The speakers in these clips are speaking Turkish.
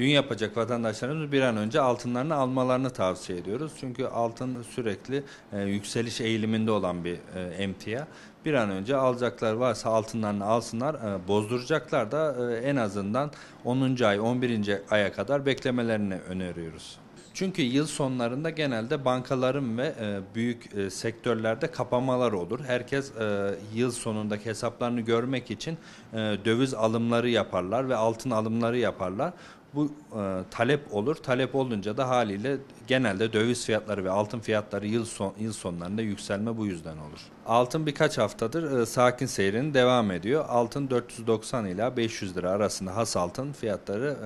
dün yapacak vatandaşlarımız bir an önce altınlarını almalarını tavsiye ediyoruz. Çünkü altın sürekli e, yükseliş eğiliminde olan bir e, emtia. Bir an önce alacaklar varsa altınlarını alsınlar, e, bozduracaklar da e, en azından 10. ay, 11. aya kadar beklemelerini öneriyoruz. Çünkü yıl sonlarında genelde bankaların ve e, büyük e, sektörlerde kapamalar olur. Herkes e, yıl sonundaki hesaplarını görmek için e, döviz alımları yaparlar ve altın alımları yaparlar bu e, talep olur. Talep olunca da haliyle genelde döviz fiyatları ve altın fiyatları yıl son yıl sonlarında yükselme bu yüzden olur. Altın birkaç haftadır e, sakin seyrin devam ediyor. Altın 490 ila 500 lira arasında has altın fiyatları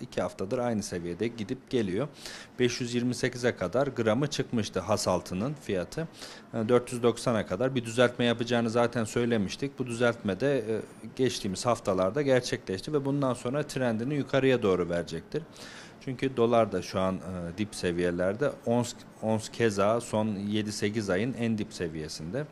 2 e, haftadır aynı seviyede gidip geliyor. 528'e kadar gramı çıkmıştı has altının fiyatı. E, 490'a kadar bir düzeltme yapacağını zaten söylemiştik. Bu düzeltme de e, geçtiğimiz haftalarda gerçekleşti ve bundan sonra trendini yukarıya doğru verecektir. Çünkü dolar da şu an e, dip seviyelerde. Ons, ons keza son 7-8 ayın en dip seviyesinde.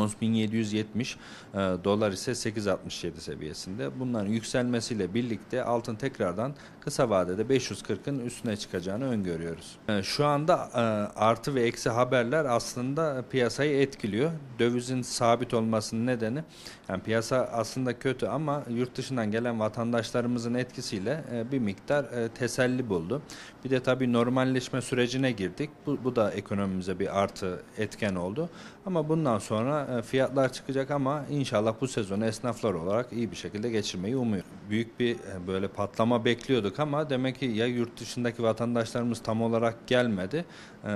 10770 e, dolar ise 867 seviyesinde. Bunların yükselmesiyle birlikte altın tekrardan kısa vadede 540'ın üstüne çıkacağını öngörüyoruz. E, şu anda e, artı ve eksi haberler aslında piyasayı etkiliyor. Dövizin sabit olmasının nedeni yani piyasa aslında kötü ama yurt dışından gelen vatandaşlarımızın etkisiyle e, bir miktar e, teselli buldu. Bir de tabii normalleşme sürecine girdik. Bu, bu da ekonomimize bir artı etken oldu. Ama bundan sonra e, fiyatlar çıkacak ama inşallah bu sezonu esnaflar olarak iyi bir şekilde geçirmeyi umuyorum. Büyük bir e, böyle patlama bekliyorduk ama demek ki ya yurt dışındaki vatandaşlarımız tam olarak gelmedi e,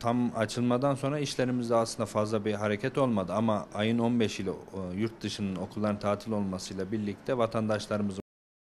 tam açılmadan sonra işlerimizde aslında fazla bir hareket olmadı ama ayın 15 ile yurt dışının okulların tatil olmasıyla birlikte vatandaşlarımızın